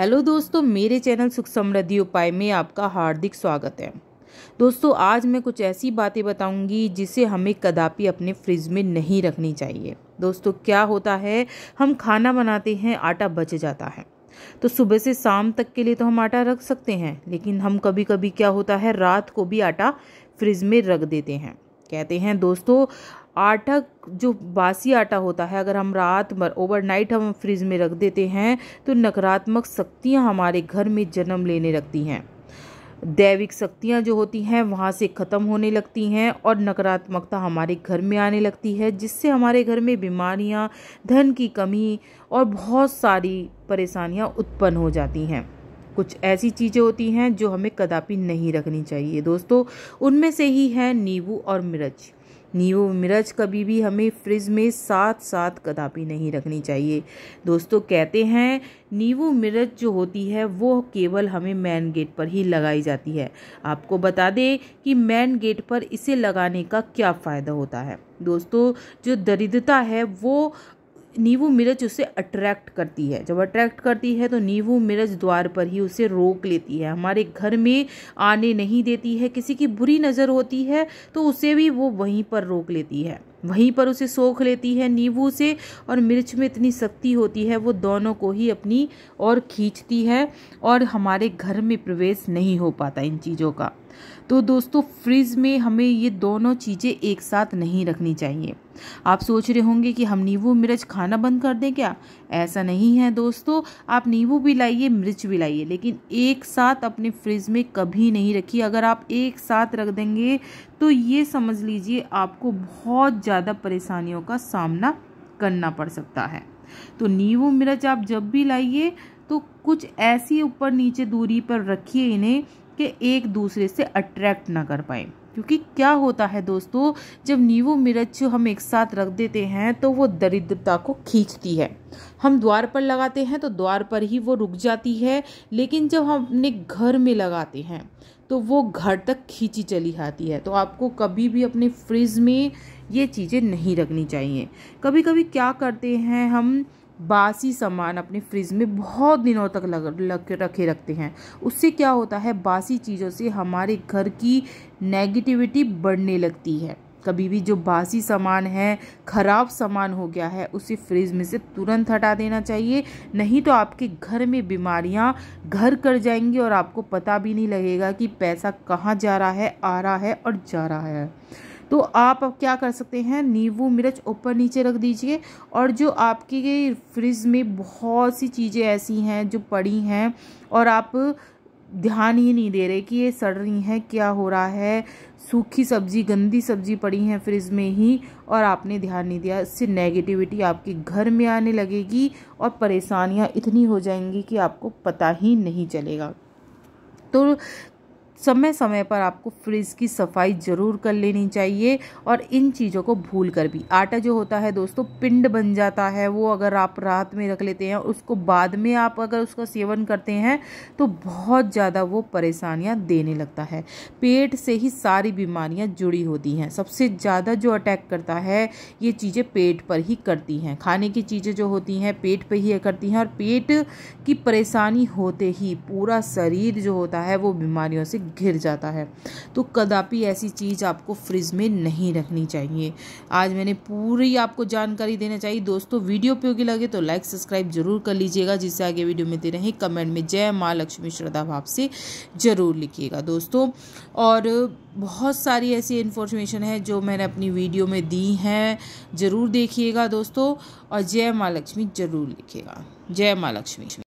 hello दोस्तों मेरे channel सुख समृद्धि उपाय में आपका हार्दिक स्वागत है दोस्तों आज मैं कुछ ऐसी बातें बताऊंगी जिसे हमें कदापि अपने फ्रिज में नहीं रखनी चाहिए दोस्तों क्या होता है हम खाना बनाते हैं आटा बच जाता है तो सुबह से शाम तक के लिए तो हम आटा रख सकते हैं लेकिन हम कभी कभी क्या होता है रात को भी आटा फ्रिज में रख देते हैं कहते हैं दोस्तों आटा जो बासी आटा होता है अगर हम रात भर ओवरनाइट हम फ्रिज में रख देते हैं तो नकारात्मक शक्तियाँ हमारे घर में जन्म लेने लगती हैं दैविक शक्तियाँ जो होती हैं वहाँ से ख़त्म होने लगती हैं और नकारात्मकता हमारे घर में आने लगती है जिससे हमारे घर में बीमारियाँ धन की कमी और बहुत सारी परेशानियाँ उत्पन्न हो जाती हैं कुछ ऐसी चीज़ें होती हैं जो हमें कदापि नहीं रखनी चाहिए दोस्तों उनमें से ही है नींबू और मिर्च नींबू मिर्च कभी भी हमें फ्रिज में साथ साथ कदापि नहीं रखनी चाहिए दोस्तों कहते हैं नींबू मिर्च जो होती है वो केवल हमें मैन गेट पर ही लगाई जाती है आपको बता दें कि मैन गेट पर इसे लगाने का क्या फ़ायदा होता है दोस्तों जो दरिद्रता है वो नींबू मिर्च उसे अट्रैक्ट करती है जब अट्रैक्ट करती है तो नींबू मिर्च द्वार पर ही उसे रोक लेती है हमारे घर में आने नहीं देती है किसी की बुरी नज़र होती है तो उसे भी वो वहीं पर रोक लेती है वहीं पर उसे सोख लेती है नींबू से और मिर्च में इतनी शक्ति होती है वो दोनों को ही अपनी और खींचती है और हमारे घर में प्रवेश नहीं हो पाता इन चीज़ों का तो दोस्तों फ्रिज में हमें ये दोनों चीज़ें एक साथ नहीं रखनी चाहिए आप सोच रहे होंगे कि हम नींबू मिर्च खाना बंद कर दें क्या ऐसा नहीं है दोस्तों आप नींबू भी लाइए मिर्च भी लाइए लेकिन एक साथ अपने फ्रिज में कभी नहीं रखिए अगर आप एक साथ रख देंगे तो ये समझ लीजिए आपको बहुत ज़्यादा परेशानियों का सामना करना पड़ सकता है तो नींबू मिर्च आप जब भी लाइए तो कुछ ऐसी ऊपर नीचे दूरी पर रखिए इन्हें कि एक दूसरे से अट्रैक्ट ना कर पाए क्योंकि क्या होता है दोस्तों जब नींबू मिर्च हम एक साथ रख देते हैं तो वो दरिद्रता को खींचती है हम द्वार पर लगाते हैं तो द्वार पर ही वो रुक जाती है लेकिन जब हम अपने घर में लगाते हैं तो वो घर तक खींची चली जाती है तो आपको कभी भी अपने फ्रिज में ये चीज़ें नहीं रखनी चाहिए कभी कभी क्या करते हैं हम बासी सामान अपने फ्रिज में बहुत दिनों तक लग लग रखे रखते हैं उससे क्या होता है बासी चीज़ों से हमारे घर की नेगेटिविटी बढ़ने लगती है कभी भी जो बासी सामान है ख़राब सामान हो गया है उसे फ्रिज में से तुरंत हटा देना चाहिए नहीं तो आपके घर में बीमारियां घर कर जाएंगी और आपको पता भी नहीं लगेगा कि पैसा कहाँ जा रहा है आ रहा है और जा रहा है तो आप अब क्या कर सकते हैं नींबू मिर्च ऊपर नीचे रख दीजिए और जो आपकी फ्रिज में बहुत सी चीज़ें ऐसी हैं जो पड़ी हैं और आप ध्यान ही नहीं दे रहे कि ये सड़ रही हैं क्या हो रहा है सूखी सब्जी गंदी सब्जी पड़ी है फ्रिज में ही और आपने ध्यान नहीं दिया इससे नेगेटिविटी आपके घर में आने लगेगी और परेशानियाँ इतनी हो जाएंगी कि आपको पता ही नहीं चलेगा तो समय समय पर आपको फ्रिज की सफाई ज़रूर कर लेनी चाहिए और इन चीज़ों को भूल कर भी आटा जो होता है दोस्तों पिंड बन जाता है वो अगर आप रात में रख लेते हैं उसको बाद में आप अगर उसका सेवन करते हैं तो बहुत ज़्यादा वो परेशानियाँ देने लगता है पेट से ही सारी बीमारियाँ जुड़ी होती हैं सबसे ज़्यादा जो अटैक करता है ये चीज़ें पेट पर ही करती हैं खाने की चीज़ें जो होती हैं पेट पर ही करती हैं और पेट की परेशानी होते ही पूरा शरीर जो होता है वो बीमारियों से घिर जाता है तो कदापि ऐसी चीज़ आपको फ्रिज में नहीं रखनी चाहिए आज मैंने पूरी आपको जानकारी देना चाहिए दोस्तों वीडियो उपयोगी लगे तो लाइक सब्सक्राइब जरूर कर लीजिएगा जिससे आगे वीडियो में दे रहे कमेंट में जय माँ लक्ष्मी श्रद्धा भाव से ज़रूर लिखिएगा दोस्तों और बहुत सारी ऐसी इन्फॉर्मेशन है जो मैंने अपनी वीडियो में दी हैं ज़रूर देखिएगा दोस्तों और जय माँ लक्ष्मी ज़रूर लिखिएगा जय माँ लक्ष्मी